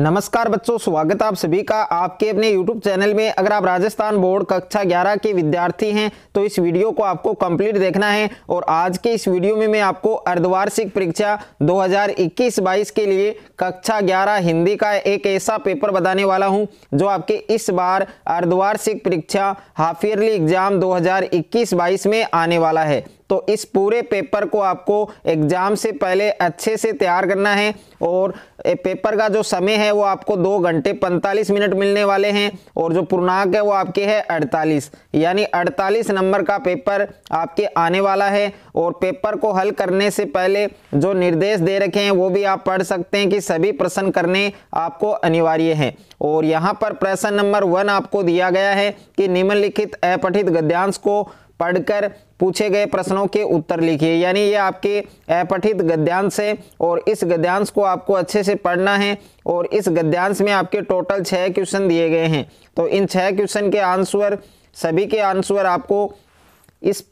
नमस्कार बच्चों स्वागत आप सभी का आपके अपने YouTube चैनल में अगर आप राजस्थान बोर्ड कक्षा 11 के विद्यार्थी हैं तो इस वीडियो को आपको कंप्लीट देखना है और आज के इस वीडियो में मैं आपको अर्धवार्षिक परीक्षा 2021-22 के लिए कक्षा 11 हिंदी का एक ऐसा पेपर बताने वाला हूं जो आपके इस बार अर्धवार्षिक परीक्षा हाफ ईयरली एग्जाम दो हज़ार में आने वाला है तो इस पूरे पेपर को आपको एग्ज़ाम से पहले अच्छे से तैयार करना है और पेपर का जो समय है वो आपको दो घंटे पैंतालीस मिनट मिलने वाले हैं और जो पूर्णांक है वो आपके है अड़तालीस यानी अड़तालीस नंबर का पेपर आपके आने वाला है और पेपर को हल करने से पहले जो निर्देश दे रखे हैं वो भी आप पढ़ सकते हैं कि सभी प्रश्न करने आपको अनिवार्य है और यहाँ पर प्रश्न नंबर वन आपको दिया गया है कि निम्नलिखित अपठित गद्यांश को पढ़कर पूछे गए प्रश्नों के उत्तर लिखिए यानी ये आपके अपठित गद्यांश है और इस गद्यांश को आपको अच्छे से पढ़ना है और इस गद्यांश में आपके टोटल छः क्वेश्चन दिए गए हैं तो इन छः क्वेश्चन के आंसर सभी के आंसर आपको इस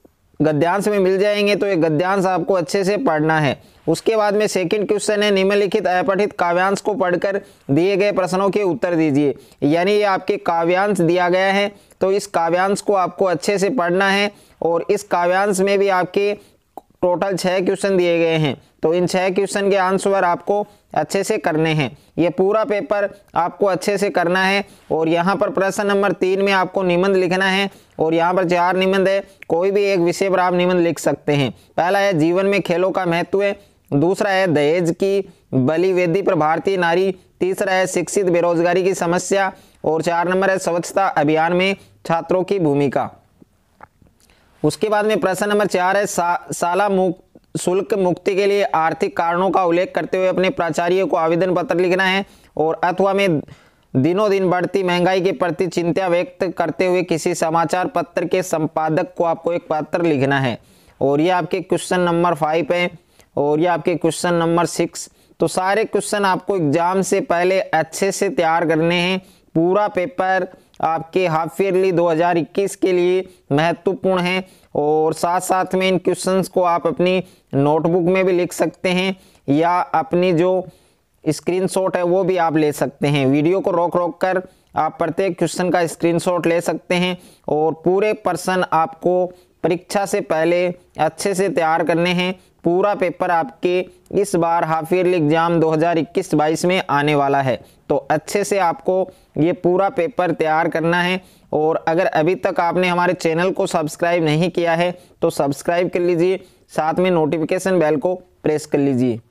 गद्यांश में मिल जाएंगे तो ये गद्यांश आपको अच्छे से पढ़ना है उसके बाद में सेकंड क्वेश्चन है निम्नलिखित अपठित काव्यांश को पढ़कर दिए गए प्रश्नों के उत्तर दीजिए यानी ये आपके काव्यांश दिया गया है तो इस काव्यांश को आपको अच्छे से पढ़ना है और इस काव्यांश में भी आपके टोटल छः क्वेश्चन दिए गए हैं तो इन छः क्वेश्चन के आंसर आपको अच्छे से करने हैं ये पूरा पेपर आपको अच्छे से करना है और यहाँ पर प्रश्न नंबर तीन में आपको निबंध लिखना है और यहाँ पर चार निबंध है कोई भी एक विषय पर आप निबंध लिख सकते हैं पहला है जीवन में खेलों का महत्व है दूसरा है दहेज की बलिवेदी पर भारतीय नारी तीसरा है शिक्षित बेरोजगारी की समस्या और चार नंबर है स्वच्छता अभियान में छात्रों की भूमिका उसके बाद में प्रश्न नंबर चार है सा, साला मुक, शुल्क मुक्ति के लिए आर्थिक कारणों का उल्लेख करते हुए अपने प्राचार्य को आवेदन पत्र लिखना है और अथवा में दिनों दिन बढ़ती महंगाई के प्रति चिंता व्यक्त करते हुए किसी समाचार पत्र के संपादक को आपको एक पत्र लिखना है और ये आपके क्वेश्चन नंबर फाइव है और ये आपके क्वेश्चन नंबर सिक्स तो सारे क्वेश्चन आपको एग्जाम से पहले अच्छे से तैयार करने हैं पूरा पेपर आपके हाफ ईयरली 2021 के लिए महत्वपूर्ण है और साथ साथ में इन क्वेश्चंस को आप अपनी नोटबुक में भी लिख सकते हैं या अपनी जो स्क्रीनशॉट है वो भी आप ले सकते हैं वीडियो को रोक रोक कर आप प्रत्येक क्वेश्चन का स्क्रीनशॉट ले सकते हैं और पूरे पर्सन आपको परीक्षा से पहले अच्छे से तैयार करने हैं पूरा पेपर आपके इस बार हाफ ईयरली एग्ज़ाम 2021-22 में आने वाला है तो अच्छे से आपको ये पूरा पेपर तैयार करना है और अगर अभी तक आपने हमारे चैनल को सब्सक्राइब नहीं किया है तो सब्सक्राइब कर लीजिए साथ में नोटिफिकेशन बेल को प्रेस कर लीजिए